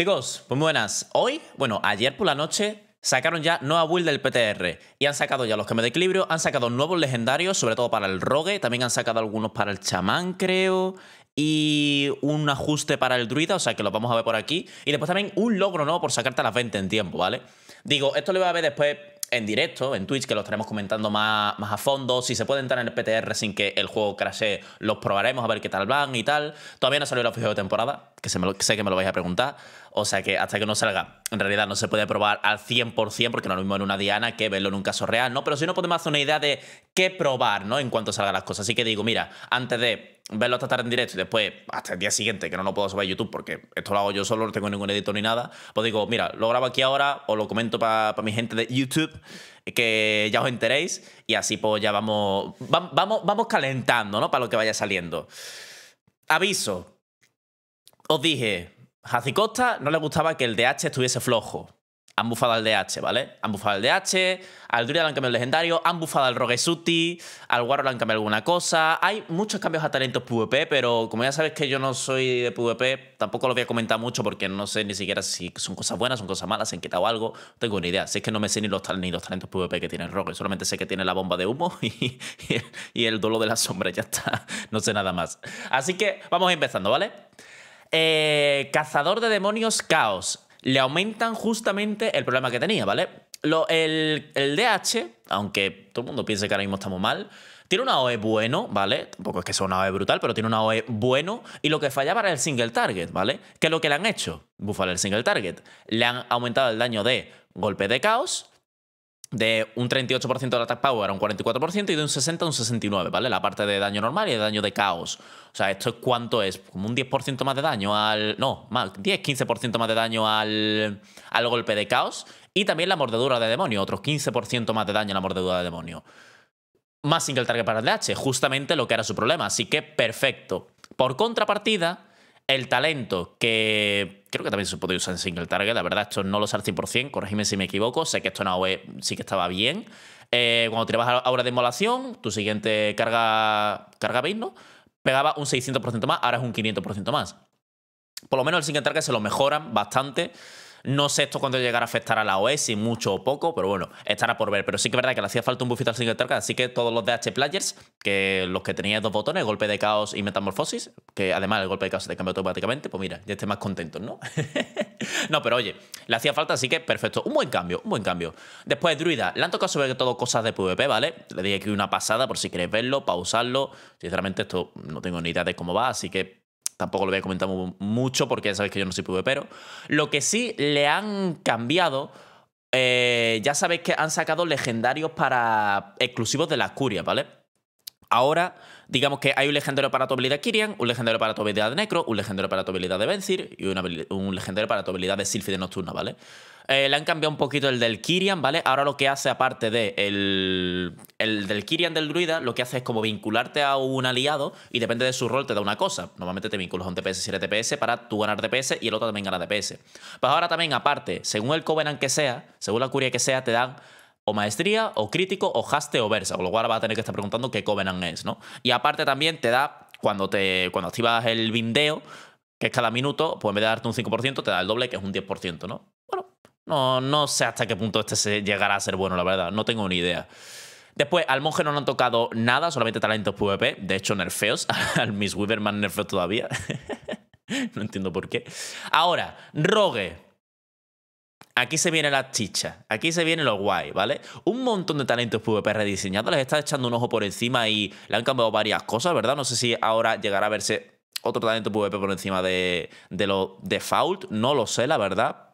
Chicos, pues muy buenas. Hoy, bueno, ayer por la noche sacaron ya Noah Will del PTR y han sacado ya los que me de equilibrio, han sacado nuevos legendarios, sobre todo para el rogue, también han sacado algunos para el chamán, creo, y un ajuste para el druida, o sea que lo vamos a ver por aquí, y después también un logro, ¿no? Por sacarte a las 20 en tiempo, ¿vale? Digo, esto lo voy a ver después en directo, en Twitch, que lo estaremos comentando más, más a fondo. Si se puede entrar en el PTR sin que el juego crashe, los probaremos a ver qué tal van y tal. Todavía no salió el oficio de temporada, que sé que me lo vais a preguntar. O sea que hasta que no salga, en realidad no se puede probar al 100%, porque no lo mismo en una diana que verlo en un caso real, ¿no? Pero si no podemos hacer una idea de qué probar, ¿no? En cuanto salgan las cosas. Así que digo, mira, antes de verlo hasta tarde en directo y después, hasta el día siguiente, que no lo puedo subir a YouTube porque esto lo hago yo solo, no tengo ningún editor ni nada, pues digo, mira, lo grabo aquí ahora os lo comento para mi gente de YouTube, que ya os enteréis y así pues ya vamos, vamos, vamos calentando, ¿no? Para lo que vaya saliendo. Aviso, os dije, Jaci Costa no le gustaba que el DH estuviese flojo han bufado al DH, ¿vale? Han bufado al DH, al Druida le han cambiado el legendario, han bufado al Suti, al Warro le han cambiado alguna cosa. Hay muchos cambios a talentos PvP, pero como ya sabes que yo no soy de PvP, tampoco lo voy a comentar mucho porque no sé ni siquiera si son cosas buenas, son cosas malas, se han quitado algo. No tengo ni idea. Si es que no me sé ni los, talentos PvP que tiene el Rogue, solamente sé que tiene la bomba de humo y, el, y de la sombra, ya está. No sé nada más. Así que vamos empezando, ¿vale? Eh, cazador de demonios Caos le aumentan justamente el problema que tenía, ¿vale? Lo, el, DH, aunque todo el mundo piense que ahora mismo estamos mal, tiene una OE bueno, ¿vale? Tampoco es que sea una OE brutal, pero tiene una OE bueno. Y lo que fallaba era el single target, ¿vale? ¿Qué es lo que le han hecho? Bufar el single target. Le han aumentado el daño de golpe de caos de un 38% de attack power a un 44% y de un 60 a un 69, ¿vale? La parte de daño normal y de daño de caos. O sea, ¿esto es cuánto es? Como un 10% más de daño al... No, mal. 10, 15% más de daño al, al golpe de caos. Y también la mordedura de demonio, otros 15% más de daño a la mordedura de demonio. Más que el target para el DH, justamente lo que era su problema. Así que perfecto. Por contrapartida, el talento, que creo que también se puede usar en single target, la verdad, esto no lo sé al 100%, corregime si me equivoco, sé que esto en eh, AOE sí que estaba bien. Eh, cuando tirabas ahora a de inmolación, tu siguiente carga, carga Pegaba un 600% más, ahora es un 500% más. Por lo menos el single target se lo mejoran bastante. No sé esto cuándo llegará a afectar a la OE, si mucho o poco, pero bueno, estará por ver. Pero sí que es verdad que le hacía falta un buffet al single target, así que todos los DH players, que los que tenían dos botones, golpe de caos y metamorfosis, que además el golpe de caos se te cambia automáticamente, pues mira, ya esté más contento, ¿no? no, pero oye, le hacía falta, así que perfecto. Un buen cambio, un buen cambio. Después, Druida, le han tocado sobre todo cosas de PvP, ¿vale? Le dije aquí una pasada por si queréis verlo, pausarlo. Sinceramente, esto no tengo ni idea de cómo va, así que tampoco lo voy a comentar mucho porque ya sabéis que yo no soy pero Lo que sí le han cambiado eh, ya sabéis que han sacado legendarios para exclusivos de las curias, ¿vale? Ahora, digamos que hay un legendario para tu habilidad Kirian, un legendario para tu habilidad de Necro, un legendario para tu habilidad de Vencir y un legendario para tu habilidad de Sylphide Nocturna, ¿vale? Eh, le han cambiado un poquito el del Kirian, ¿vale? Ahora lo que hace, aparte de el, del Kirian del druida, lo que hace es como vincularte a un aliado y depende de su rol te da una cosa. Normalmente te vinculas a un DPS si eres DPS para tú ganar DPS y el otro también gana DPS. Pues ahora también, aparte, según el Covenant que sea, según la curia que sea, te dan o maestría, o crítico, o haste, o versa. Con lo cual vas a tener que estar preguntando qué Covenant es, ¿no? Y aparte también te da, cuando, te, cuando activas el bindeo, que es cada minuto, pues en vez de darte un 5%, te da el doble, que es un 10%, ¿no? No, sé hasta qué punto este llegará a ser bueno, la verdad. No tengo ni idea. Después, al monje no le han tocado nada, solamente talentos PvP. De hecho, nerfeos. al Miss Weaver más nerfeos todavía. no entiendo por qué. Ahora, Rogue. Aquí se viene la chicha. aquí se viene lo guay, ¿vale? Un montón de talentos PvP rediseñados, les está echando un ojo por encima y le han cambiado varias cosas, ¿verdad? No sé si ahora llegará a verse otro talento PvP por encima de, de lo default, no lo sé, la verdad,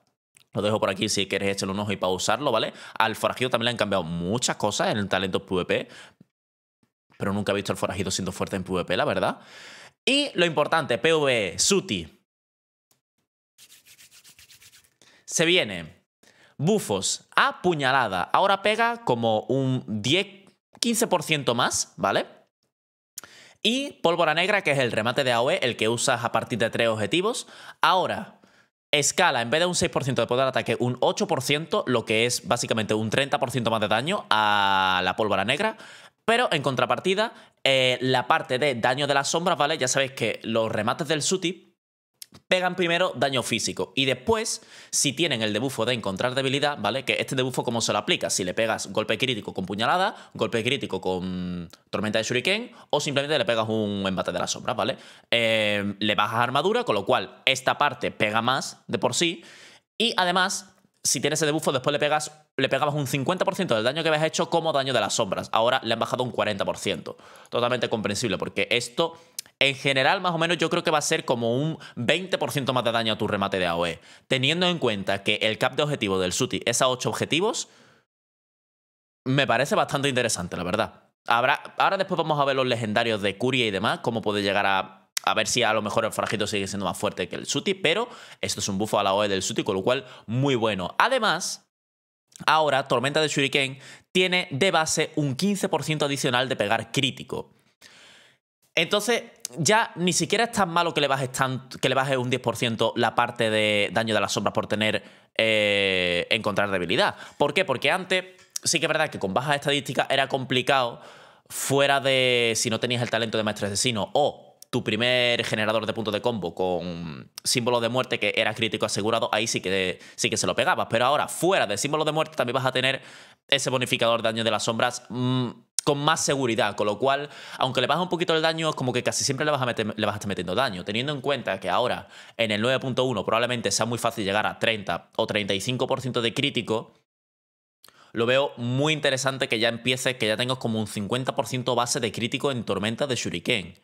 lo dejo por aquí si quieres echarle un ojo y pausarlo, ¿vale? Al forajido también le han cambiado muchas cosas en el talento PvP. Pero nunca he visto al forajido siendo fuerte en PvP, la verdad. Y lo importante, PvE, Suti. Se viene. Bufos a puñalada. Ahora pega como un 10-15% más, ¿vale? Y pólvora negra, que es el remate de AOE, el que usas a partir de tres objetivos. Ahora, escala en vez de un 6% de poder de ataque, un 8%, lo que es básicamente un 30% más de daño a la pólvora negra. Pero en contrapartida, eh, la parte de daño de las sombras, ¿vale? Ya sabéis que los remates del Suti pegan primero daño físico y después, si tienen el debufo de encontrar debilidad, ¿vale? Que este debufo, ¿cómo se lo aplica? Si le pegas golpe crítico con puñalada, golpe crítico con tormenta de shuriken o simplemente le pegas un embate de la sombra, ¿vale? Eh, le bajas armadura, con lo cual esta parte pega más de por sí y además... Si tienes ese debufo, después le pegas le pegabas un 50% del daño que habías hecho como daño de las sombras. Ahora le han bajado un 40%. Totalmente comprensible, porque esto en general, más o menos, yo creo que va a ser como un 20% más de daño a tu remate de AOE. Teniendo en cuenta que el cap de objetivo del Suti es a 8 objetivos, me parece bastante interesante, la verdad. Habrá, ahora después vamos a ver los legendarios de Curie y demás, cómo puede llegar a, a ver si a lo mejor el Fragito sigue siendo más fuerte que el Suti, pero esto es un bufo a la OE del Suti, con lo cual muy bueno. Además, ahora Tormenta de Shuriken tiene de base un 15% adicional de pegar crítico. Entonces, ya ni siquiera es tan malo que le bajes, un 10% la parte de daño de las sombras por tener eh, encontrar debilidad. ¿Por qué? Porque antes sí que es verdad que con bajas estadísticas era complicado fuera de si no tenías el talento de maestro asesino o tu primer generador de puntos de combo con símbolo de muerte que era crítico asegurado, ahí sí que, sí que se lo pegabas. Pero ahora, fuera de símbolo de muerte, también vas a tener ese bonificador de daño de las sombras mm, con más seguridad, con lo cual, aunque le bajas un poquito el daño, es como que casi siempre le vas a, le estar metiendo daño, teniendo en cuenta que ahora en el 9.1 probablemente sea muy fácil llegar a 30 o 35% de crítico, lo veo muy interesante que ya empieces, que ya tengas como un 50% base de crítico en tormenta de Shuriken.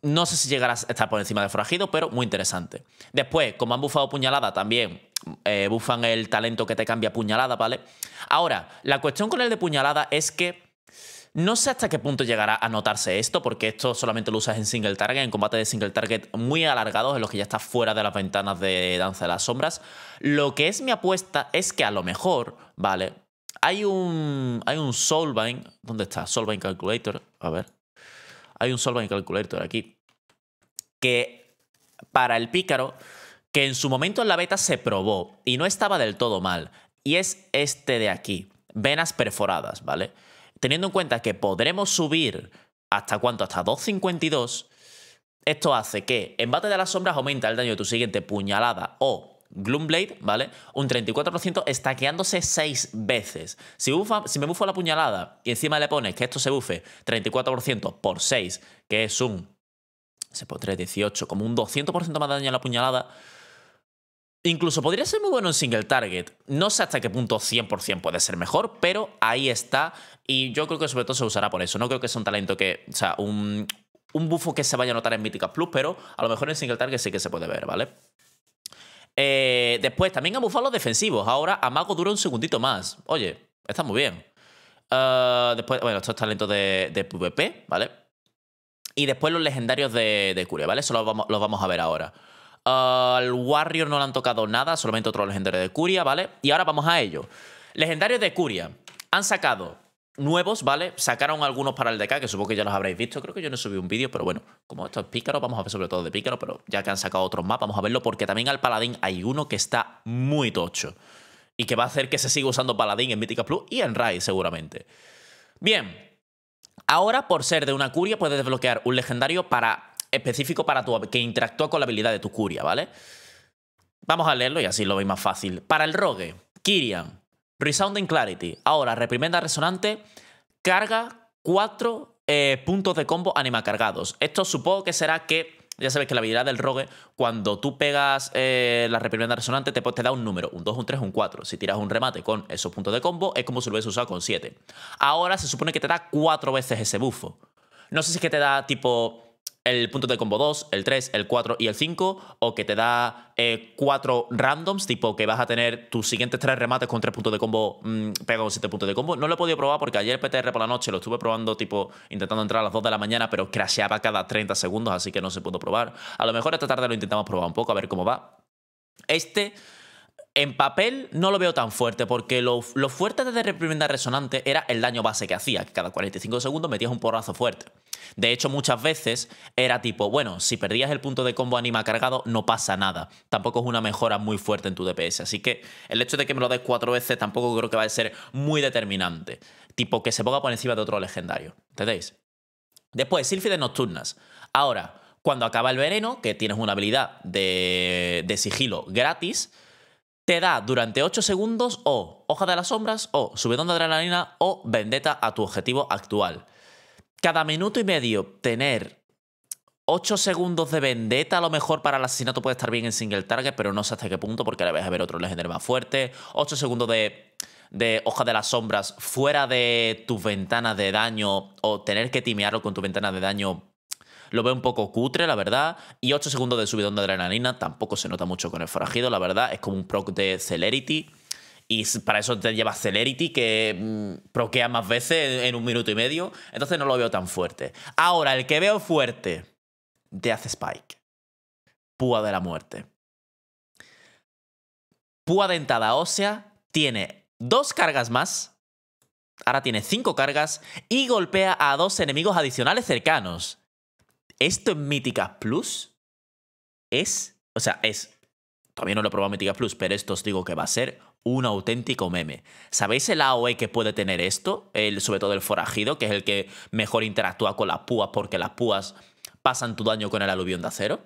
No sé si llegarás a estar por encima de forajido, pero muy interesante. Después, como han bufado puñalada también, eh, bufan el talento que te cambia puñalada, ¿vale? Ahora, la cuestión con el de puñalada es que no sé hasta qué punto llegará a notarse esto, porque esto solamente lo usas en single target, en combate de single target muy alargados, en los que ya estás fuera de las ventanas de Danza de las Sombras. Lo que es mi apuesta es que a lo mejor, ¿vale? Hay un, hay un Solvine, ¿dónde está? Solvine Calculator, a ver. Hay un Solvine Calculator aquí, que para el pícaro que en su momento en la beta se probó y no estaba del todo mal, y es este de aquí, venas perforadas, ¿vale? Teniendo en cuenta que podremos subir hasta cuánto, hasta 252, esto hace que en bate de las sombras aumenta el daño de tu siguiente puñalada o Gloomblade, ¿vale? Un 34% estaqueándose 6 veces. Si, si me bufo la puñalada y encima le pones que esto se bufe 34% por 6, que es un... Se pondré 18, como un 200% más daño a la puñalada, Incluso podría ser muy bueno en single target. No sé hasta qué punto 100% puede ser mejor, pero ahí está. Y yo creo que sobre todo se usará por eso. No creo que sea un talento que, o sea, un, un bufo que se vaya a notar en Mythic Plus, pero a lo mejor en single target sí que se puede ver, ¿vale? Eh, después, también ha buffado los defensivos. Ahora Amago dura un segundito más. Oye, está muy bien. Eh, después, bueno, estos talentos de, PvP, ¿vale? Y después los legendarios de, de ¿vale? Eso los vamos a ver ahora. Al Warrior no le han tocado nada, solamente otro legendario de Curia, ¿vale? Y ahora vamos a ello. Legendarios de Curia. Han sacado nuevos, ¿vale? Sacaron algunos para el DK, que supongo que ya los habréis visto. Creo que yo no subí un vídeo, pero bueno, como esto es pícaro, vamos a ver sobre todo de pícaro, pero ya que han sacado otros más, vamos a verlo, porque también al paladín hay uno que está muy tocho y que va a hacer que se siga usando paladín en Mítica Plus y en Raid, seguramente. Bien, ahora por ser de una curia puedes desbloquear un legendario para específico para tu que interactúa con la habilidad de tu curia, ¿vale? Vamos a leerlo y así lo veis más fácil. Para el rogue, Kirian, Resounding Clarity. Ahora, reprimenda resonante, carga cuatro eh, puntos de combo anima cargados. Esto supongo que será que, ya sabéis que la habilidad del rogue, cuando tú pegas eh, la reprimenda resonante, te, pues, te da un número, un 2, un 3, un 4. Si tiras un remate con esos puntos de combo, es como si lo hubiese usado con 7. Ahora se supone que te da cuatro veces ese buffo. No sé si es que te da tipo el punto de combo 2, el 3, el 4 y el 5, o que te da 4 eh, randoms, tipo que vas a tener tus siguientes 3 remates con 3 puntos de combo mm, pegados 7 puntos de combo. No lo he podido probar porque ayer PTR por la noche lo estuve probando, tipo intentando entrar a las 2 de la mañana, pero crasheaba cada 30 segundos, así que no se pudo probar. A lo mejor esta tarde lo intentamos probar un poco, a ver cómo va. Este... En papel no lo veo tan fuerte, porque lo, lo fuerte de reprimenda resonante era el daño base que hacía, que cada 45 segundos metías un porrazo fuerte. De hecho, muchas veces era tipo, bueno, si perdías el punto de combo anima cargado, no pasa nada. Tampoco es una mejora muy fuerte en tu DPS. Así que el hecho de que me lo des cuatro veces tampoco creo que va a ser muy determinante. Tipo que se ponga por encima de otro legendario. ¿Entendéis? Después, Silfides Nocturnas. Ahora, cuando acaba el veneno, que tienes una habilidad de, de sigilo gratis, te da durante 8 segundos o Hoja de las Sombras o Subedonda de Adrenalina o Vendetta a tu objetivo actual cada minuto y medio tener 8 segundos de vendetta, a lo mejor para el asesinato puede estar bien en single target, pero no sé hasta qué punto, porque la a ver otro legendario más fuerte. 8 segundos de, hoja de las sombras fuera de tus ventanas de daño, o tener que timearlo con tu ventana de daño lo veo un poco cutre, la verdad. Y 8 segundos de subidón de adrenalina tampoco se nota mucho con el forajido, la verdad. Es como un proc de celerity. Y para eso te lleva Celerity, que mm, proquea más veces en, un minuto y medio. Entonces no lo veo tan fuerte. Ahora, el que veo fuerte, te hace Spike. Púa de la muerte. Púa dentada ósea tiene dos cargas más. Ahora tiene cinco cargas y golpea a dos enemigos adicionales cercanos. Esto es mítica Plus es. O sea, es. Todavía no lo he probado en Mítica Plus, pero esto os digo que va a ser un auténtico meme. ¿Sabéis el AOE que puede tener esto? El, sobre todo el forajido, que es el que mejor interactúa con las púas porque las púas pasan tu daño con el aluvión de acero.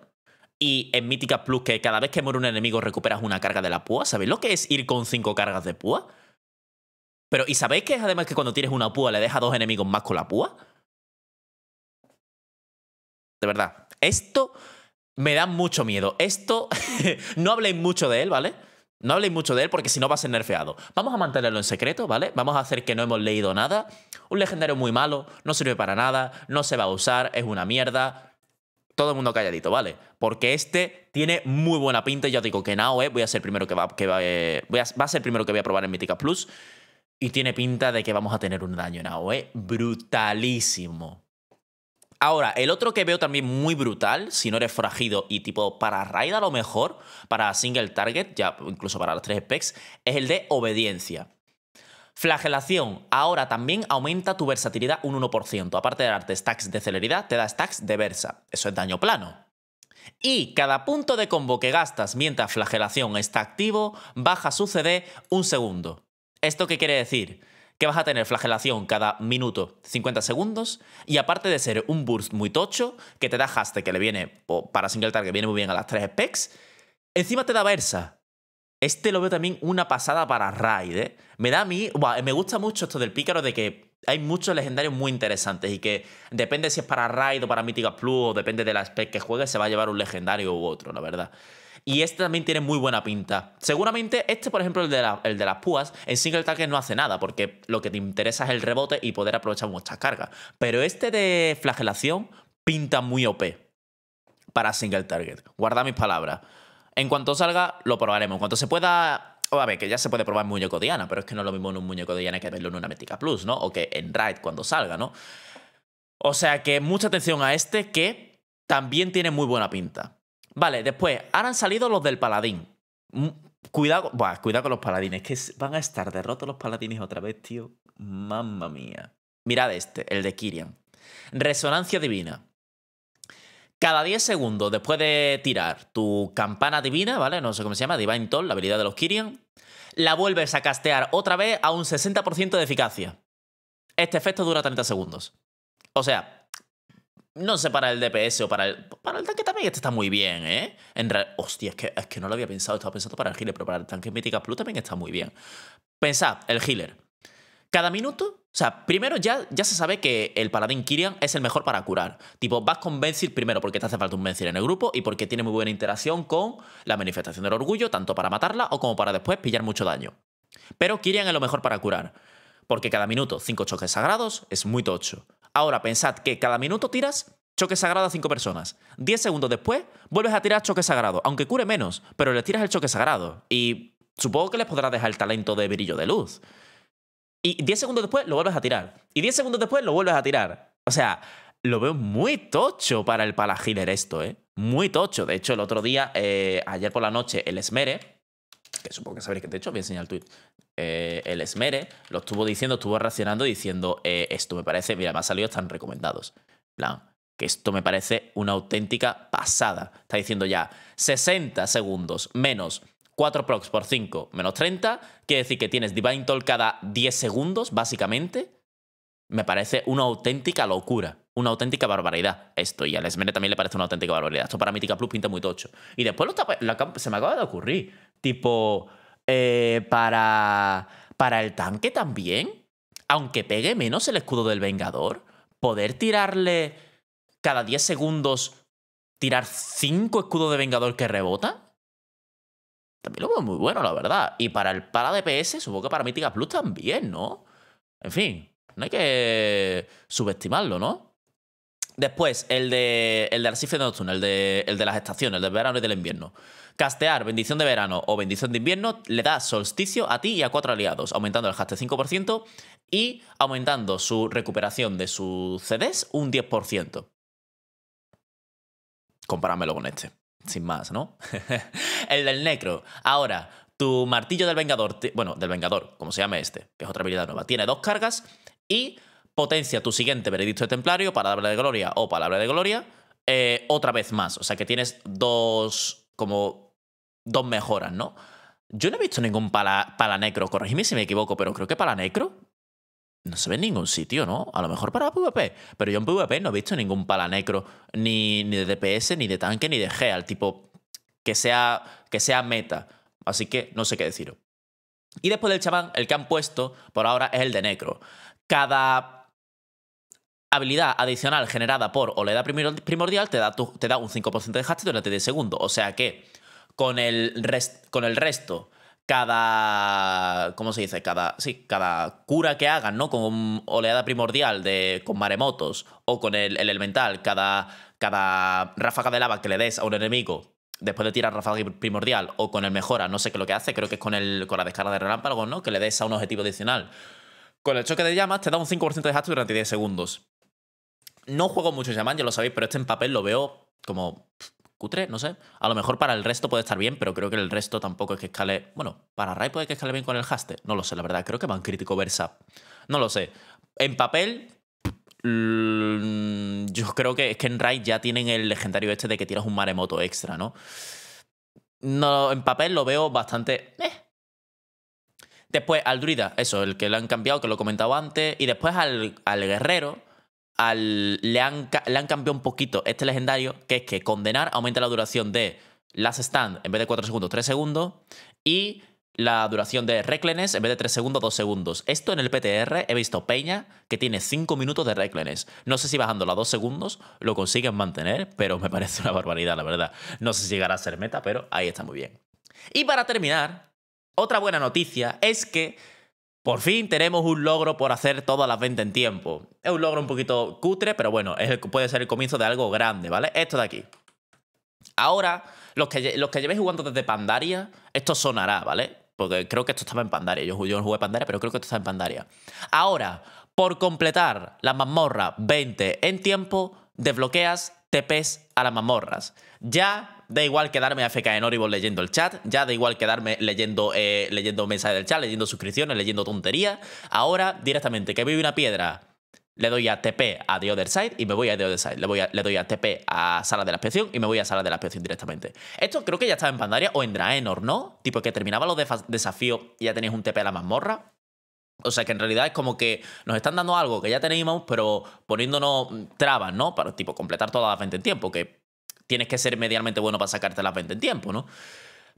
Y en Mítica Plus, que cada vez que muere un enemigo recuperas una carga de la púa. ¿Sabéis lo que es ir con cinco cargas de púa? Pero, ¿y sabéis que es además que cuando tienes una púa le deja dos enemigos más con la púa? De verdad. Esto me da mucho miedo. Esto. no habléis mucho de él, ¿vale? No habléis mucho de él porque si no va a ser nerfeado. Vamos a mantenerlo en secreto, ¿vale? Vamos a hacer que no hemos leído nada. Un legendario muy malo, no sirve para nada, no se va a usar, es una mierda. Todo el mundo calladito, ¿vale? Porque este tiene muy buena pinta. Ya digo que Naoe eh, voy a ser primero que eh, va, a, ser primero que voy a probar en Mítica Plus. Y tiene pinta de que vamos a tener un daño en AOE eh. brutalísimo. Ahora, el otro que veo también muy brutal, si no eres forajido y tipo para raid a lo mejor, para single target, ya incluso para las tres specs, es el de obediencia. Flagelación. Ahora también aumenta tu versatilidad un 1%. Aparte de darte stacks de celeridad, te da stacks de versa. Eso es daño plano. Y cada punto de combo que gastas mientras flagelación está activo, baja su CD un segundo. ¿Esto qué quiere decir? que vas a tener flagelación cada minuto 50 segundos y aparte de ser un burst muy tocho, que te da haste que le viene, o para single target, que viene muy bien a las 3 specs, encima te da versa. Este lo veo también una pasada para Raid, ¿eh? Me da a mí, me gusta mucho esto del pícaro de que hay muchos legendarios muy interesantes y que depende si es para Raid o para Mythic Plus o depende de la spec que juegues, se va a llevar un legendario u otro, la verdad. Y este también tiene muy buena pinta. Seguramente este, por ejemplo, el de, el de las púas, en single target no hace nada, porque lo que te interesa es el rebote y poder aprovechar muchas cargas. Pero este de flagelación pinta muy OP para single target. Guarda mis palabras. En cuanto salga, lo probaremos. En cuanto se pueda o a ver, que ya se puede probar en muñeco Diana, pero es que no es lo mismo en un muñeco Diana que verlo en una Metica Plus, ¿no? O que en Raid cuando salga, ¿no? O sea que mucha atención a este que también tiene muy buena pinta. Vale, después, ahora han salido los del paladín. Mm, cuidado, cuidado con los paladines, que van a estar derrotos los paladines otra vez, tío. Mamma mía. Mirad este, el de Kirian. Resonancia divina. Cada 10 segundos después de tirar tu campana divina, ¿vale? No sé cómo se llama, Divine Toll, la habilidad de los Kirian, la vuelves a castear otra vez a un 60% de eficacia. Este efecto dura 30 segundos. O sea, no sé para el DPS o para el. Para el tanque también este está muy bien, ¿eh? En realidad... Hostia, es que, no lo había pensado. Estaba pensando para el healer, pero para el tanque Mítica Plus también está muy bien. Pensad, el healer. Cada minuto. O sea, primero ya, ya se sabe que el paladín Kirian es el mejor para curar. Tipo, vas con Vencil primero porque te hace falta un Vencil en el grupo y porque tiene muy buena interacción con la manifestación del orgullo, tanto para matarla o como para después pillar mucho daño. Pero Kirian es lo mejor para curar porque cada minuto 5 choques sagrados es muy tocho. Ahora pensad que cada minuto tiras choque sagrado a cinco personas. 10 segundos después vuelves a tirar choque sagrado, aunque cure menos, pero le tiras el choque sagrado. Y supongo que les podrá dejar el talento de brillo de luz. Y 10 segundos después lo vuelves a tirar. Y 10 segundos después lo vuelves a tirar. O sea, lo veo muy tocho para el Palaginer esto, ¿eh? Muy tocho. De hecho, el otro día, eh, ayer por la noche, el Esmere, que supongo que sabréis que de hecho voy a enseñar el tweet. Eh, el Esmere lo estuvo diciendo, estuvo reaccionando, diciendo eh, esto me parece, mira, me ha salido están recomendados. plan, que esto me parece una auténtica pasada. Está diciendo ya 60 segundos menos 4 procs por 5 menos 30, quiere decir que tienes Divine Toll cada 10 segundos, básicamente. Me parece una auténtica locura una auténtica barbaridad esto. Y a lesmere también le parece una auténtica barbaridad. Esto para Mítica Plus pinta muy tocho. Y después se me acaba de ocurrir. Tipo, eh, para, para el tanque también, aunque pegue menos el escudo del Vengador, poder tirarle cada 10 segundos, tirar 5 escudos de Vengador que rebota También lo veo muy bueno, la verdad. Y para el para DPS, supongo que para Mítica Plus también, ¿no? En fin, no hay que subestimarlo, ¿no? Después, el de, el de la el de, el de las estaciones, el del verano y del invierno. Castear bendición de verano o bendición de invierno le da solsticio a ti y a cuatro aliados, aumentando el haste 5% y aumentando su recuperación de sus CDs un 10%. Comparámelo con este, sin más, ¿no? el del necro. Ahora, tu martillo del vengador, bueno, del vengador, como se llama este, que es otra habilidad nueva, tiene dos cargas y potencia tu siguiente veredicto de templario, palabra de gloria o palabra de gloria, eh, otra vez más. O sea que tienes dos, como, dos mejoras, ¿no? Yo no he visto ningún pala, necro corregime si me equivoco, pero creo que necro no se ve en ningún sitio, ¿no? A lo mejor para PvP, pero yo en PvP no he visto ningún pala ni, ni de DPS, ni de tanque, ni de Heal, tipo que sea, que sea meta. Así que no sé qué deciros. Y después del chamán, el que han puesto por ahora es el de necro. Cada habilidad adicional generada por oleada primordial te da, te da un 5% de haste durante 10 segundos. O sea que con el, con el resto, cada. ¿Cómo se dice? Cada. Sí, cada cura que hagan, ¿no? Con oleada primordial de, con maremotos o con el, elemental, cada, cada ráfaga de lava que le des a un enemigo después de tirar ráfaga primordial o con el mejora, no sé qué es lo que hace, creo que es con, el, con la descarga de relámpagos, ¿no? Que le des a un objetivo adicional. Con el choque de llamas te da un 5% de haste durante 10 segundos. No juego mucho Shaman, ya lo sabéis, pero este en papel lo veo como cutre, no sé. A lo mejor para el resto puede estar bien, pero creo que el resto tampoco es que escale. Bueno, para Rai puede que escale bien con el haste. No lo sé, la verdad. Creo que van crítico versa. No lo sé. En papel. Mm, yo creo que es que en Rai ya tienen el legendario este de que tiras un maremoto extra, ¿no? No, en papel lo veo bastante. Eh. Después al druida, eso, el que le han cambiado, que lo he comentado antes. Y después al, al guerrero al, le, han, le han cambiado un poquito este legendario, que es que condenar aumenta la duración de Last Stand en vez de 4 segundos, 3 segundos. Y la duración de Reclenes en vez de 3 segundos, 2 segundos. Esto en el PTR he visto Peña que tiene 5 minutos de Reclenes. No sé si bajándolo a 2 segundos lo consiguen mantener, pero me parece una barbaridad, la verdad. No sé si llegará a ser meta, pero ahí está muy bien. Y para terminar, otra buena noticia es que por fin tenemos un logro por hacer todas las 20 en tiempo. Es un logro un poquito cutre, pero bueno, puede ser el comienzo de algo grande, ¿vale? Esto de aquí. Ahora, los que, los que llevéis jugando desde Pandaria, esto sonará, ¿vale? Porque creo que esto estaba en Pandaria. Yo, no jugué Pandaria, pero creo que esto estaba en Pandaria. Ahora, por completar la mazmorra 20 en tiempo, desbloqueas TPs a las mazmorras. Ya Da igual quedarme FK en Oribol leyendo el chat. Ya da igual quedarme leyendo, eh, leyendo mensajes del chat, leyendo suscripciones, leyendo tonterías. Ahora, directamente, que vive una piedra. Le doy a TP a The Other Side y me voy a The Other Side. Le, voy le doy a TP a Sala de la expiación y me voy a Sala de la expiación directamente. Esto creo que ya estaba en Pandaria o en Draenor, ¿no? Tipo que terminaba los desafíos y ya tenéis un TP a la mazmorra. O sea que en realidad es como que nos están dando algo que ya teníamos, pero poniéndonos trabas, ¿no? Para tipo completar toda la venta en tiempo, que tienes que ser medialmente bueno para sacarte las 20 en tiempo, ¿no?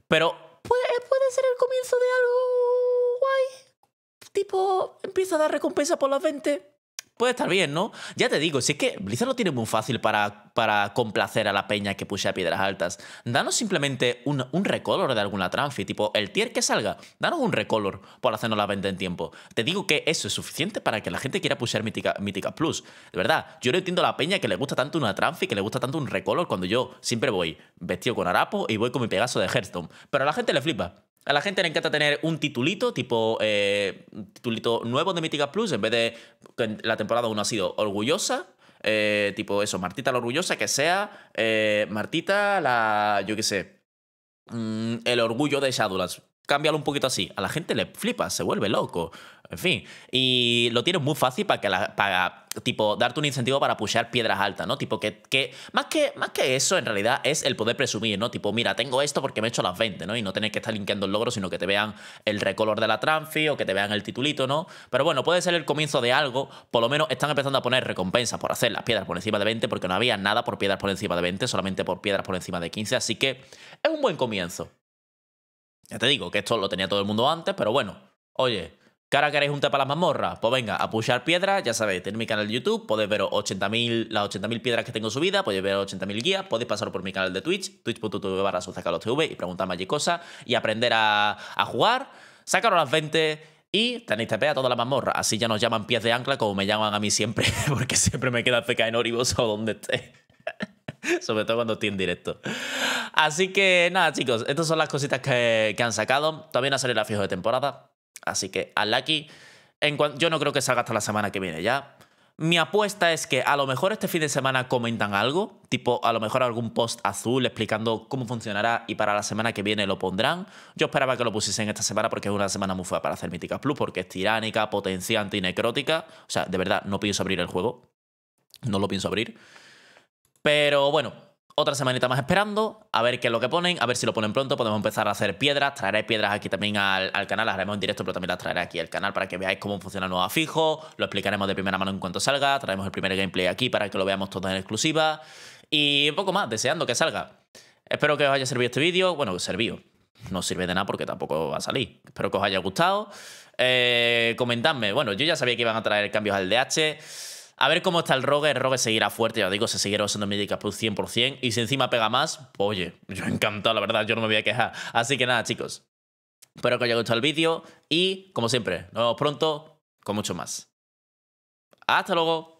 Pero puede, puede ser el comienzo de algo guay. Tipo, empieza a dar recompensa por las 20 puede estar bien, ¿no? Ya te digo, si es que Blizzard lo tiene muy fácil para, para complacer a la peña que puse a piedras altas. Danos simplemente un, recolor de alguna tranfi, tipo el tier que salga, danos un recolor por hacernos la venta en tiempo. Te digo que eso es suficiente para que la gente quiera pusear Mítica, Mítica Plus. De verdad, yo no entiendo la peña que le gusta tanto una tranfi, que le gusta tanto un recolor, cuando yo siempre voy vestido con harapo y voy con mi pegaso de Hearthstone. Pero a la gente le flipa. A la gente le encanta tener un titulito, tipo eh, titulito nuevo de Mítica Plus, en vez de que la temporada 1 ha sido orgullosa, eh, tipo eso, Martita la orgullosa, que sea eh, Martita la, yo qué sé, mm, el orgullo de Shadowlands, cámbialo un poquito así. A la gente le flipa, se vuelve loco. En fin, y lo tienes muy fácil para que la, para, tipo, darte un incentivo para pushear piedras altas, ¿no? Tipo, que, que, más que más que eso, en realidad, es el poder presumir, ¿no? Tipo, mira, tengo esto porque me he hecho las 20, ¿no? Y no tener que estar linkeando el logro, sino que te vean el recolor de la tranfi o que te vean el titulito, ¿no? Pero bueno, puede ser el comienzo de algo, por lo menos están empezando a poner recompensas por hacer las piedras por encima de 20, porque no había nada por piedras por encima de 20, solamente por piedras por encima de 15, así que es un buen comienzo. Ya te digo que esto lo tenía todo el mundo antes, pero bueno. Oye, ¿que ahora queréis un para las mazmorras? Pues venga, a pushar piedras, ya sabéis, tenéis mi canal de YouTube, podéis ver 80 las 80.000 piedras que tengo subidas, podéis ver 80.000 guías, podéis pasar por mi canal de Twitch, twitch.tv barra TV y preguntarme allí cosas y aprender a, jugar. Sacaros las 20 y tenéis TP a toda la mazmorra. Así ya nos llaman pies de ancla como me llaman a mí siempre, porque siempre me queda cerca en Oribos o donde esté. Sobre todo cuando estoy en directo. Así que nada, chicos, estas son las cositas que, han sacado. También ha salido la fijo de temporada. Así que al lucky. yo no creo que salga hasta la semana que viene ya. Mi apuesta es que a lo mejor este fin de semana comentan algo, tipo a lo mejor algún post azul explicando cómo funcionará y para la semana que viene lo pondrán. Yo esperaba que lo pusiesen esta semana porque es una semana muy fea para hacer Míticas Plus porque es tiránica, potenciante y necrótica. O sea, de verdad, no pienso abrir el juego. No lo pienso abrir. Pero bueno, otra semanita más esperando, a ver qué es lo que ponen, a ver si lo ponen pronto, podemos empezar a hacer piedras, traeré piedras aquí también al, canal, las haremos en directo, pero también las traeré aquí al canal para que veáis cómo funciona el nuevo fijo, lo explicaremos de primera mano en cuanto salga, traemos el primer gameplay aquí para que lo veamos todos en exclusiva y un poco más, deseando que salga. Espero que os haya servido este vídeo, bueno, servido, no sirve de nada porque tampoco va a salir. Espero que os haya gustado, eh, comentadme, bueno, yo ya sabía que iban a traer cambios al DH, a ver cómo está el Rogue. El Rogue seguirá fuerte, ya os digo, se seguirá usando Medica Plus 100%. Y si encima pega más, oye, yo encantado, la verdad, yo no me voy a quejar. Así que nada, chicos. Espero que os haya gustado el vídeo y, como siempre, nos vemos pronto con mucho más. ¡Hasta luego!